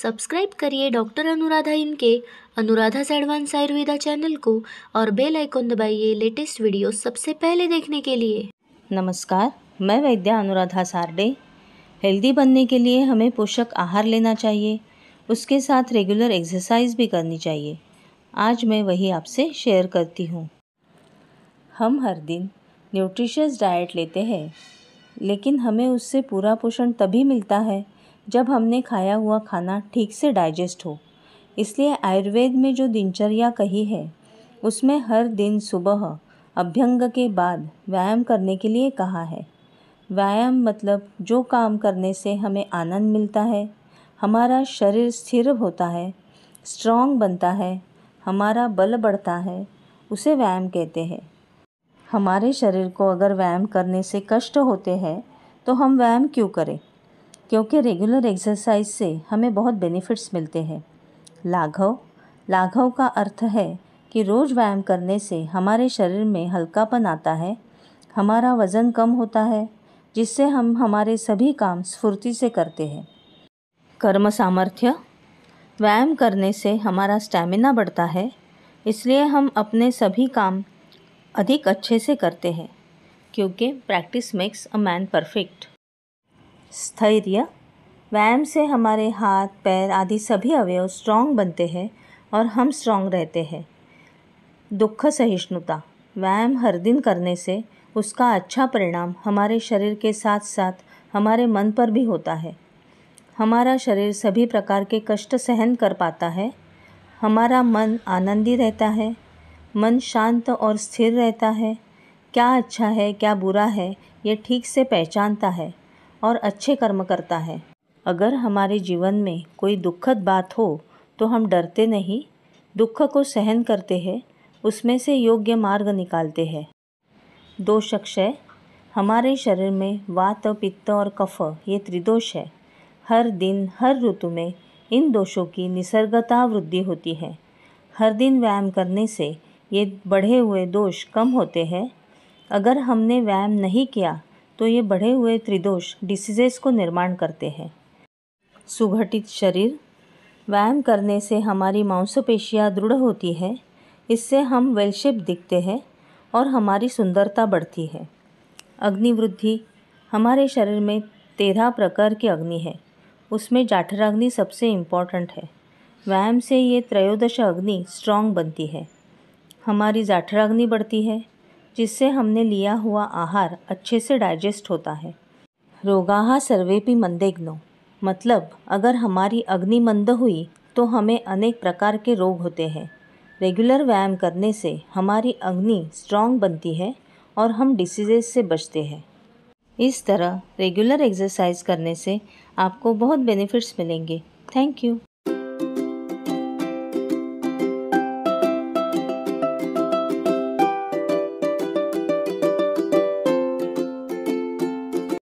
subscribe करिए doctor Anuradha इनके Anuradha advance Ayurveda channel को और बेल आइकॉन दबाइए लेटेस्ट वीडियो सबसे पहले देखने के लिए नमस्कार मैं वैद्या अनुराधा सारडे हेल्दी बनने के लिए हमें पोषक आहार लेना चाहिए उसके साथ रेगुलर एक्सरसाइज भी करनी चाहिए आज मैं वही आपसे शेयर करती हूँ हम हर दिन न्यूट्रिशस डाइट लेते हैं लेकिन हमें उससे पूरा पोषण तभी मिलता है जब हमने खाया हुआ खाना ठीक से डाइजेस्ट हो इसलिए आयुर्वेद में जो दिनचर्या कही है उसमें हर दिन सुबह अभ्यंग के बाद व्यायाम करने के लिए कहा है व्यायाम मतलब जो काम करने से हमें आनंद मिलता है हमारा शरीर स्थिर होता है स्ट्रांग बनता है हमारा बल बढ़ता है उसे व्यायाम कहते हैं हमारे शरीर को अगर व्यायाम करने से कष्ट होते हैं तो हम व्यायाम क्यों करें क्योंकि रेगुलर एक्सरसाइज से हमें बहुत बेनिफिट्स मिलते हैं लाघव लाघव का अर्थ है कि रोज़ व्यायाम करने से हमारे शरीर में हल्कापन आता है हमारा वज़न कम होता है जिससे हम हमारे सभी काम स्फूर्ति से करते हैं कर्म सामर्थ्य व्यायाम करने से हमारा स्टैमिना बढ़ता है इसलिए हम अपने सभी काम अधिक अच्छे से करते हैं क्योंकि practice makes a man perfect स्थैर्य व्यायाम से हमारे हाथ पैर आदि सभी अवयव स्ट्रांग बनते हैं और हम स्ट्रांग रहते हैं दुख सहिष्णुता व्यायाम हर दिन करने से उसका अच्छा परिणाम हमारे शरीर के साथ साथ हमारे मन पर भी होता है हमारा शरीर सभी प्रकार के कष्ट सहन कर पाता है हमारा मन आनंदी रहता है मन शांत और स्थिर रहता है क्या अच्छा है क्या बुरा है ये ठीक से पहचानता है और अच्छे कर्म करता है अगर हमारे जीवन में कोई दुखद बात हो तो हम डरते नहीं दुख को सहन करते हैं उसमें से योग्य मार्ग निकालते हैं दोष अक्षय हमारे शरीर में वात पित्त और कफ ये त्रिदोष है हर दिन हर ऋतु में इन दोषों की निसर्गता वृद्धि होती है हर दिन व्यायाम करने से ये बढ़े हुए दोष कम होते हैं अगर हमने व्यायाम नहीं किया तो ये बढ़े हुए त्रिदोष डिसीजेस को निर्माण करते हैं सुघटित शरीर व्यायाम करने से हमारी मांसपेशियाँ दृढ़ होती है इससे हम वेलशेप दिखते हैं और हमारी सुंदरता बढ़ती है अग्निवृद्धि हमारे शरीर में तेरह प्रकार की अग्नि है उसमें जाठराग्नि सबसे इम्पॉर्टेंट है व्यायाम से ये त्रयोदश अग्नि स्ट्रांग बनती है हमारी जाठराग्नि बढ़ती है जिससे हमने लिया हुआ आहार अच्छे से डाइजेस्ट होता है रोगाहा भी मंदेग्नो मतलब अगर हमारी अग्नि मंद हुई तो हमें अनेक प्रकार के रोग होते हैं रेगुलर व्यायाम करने से हमारी अग्नि स्ट्रांग बनती है और हम डिसीजेज से बचते हैं इस तरह रेगुलर एक्सरसाइज करने से आपको बहुत बेनिफिट्स मिलेंगे थैंक यू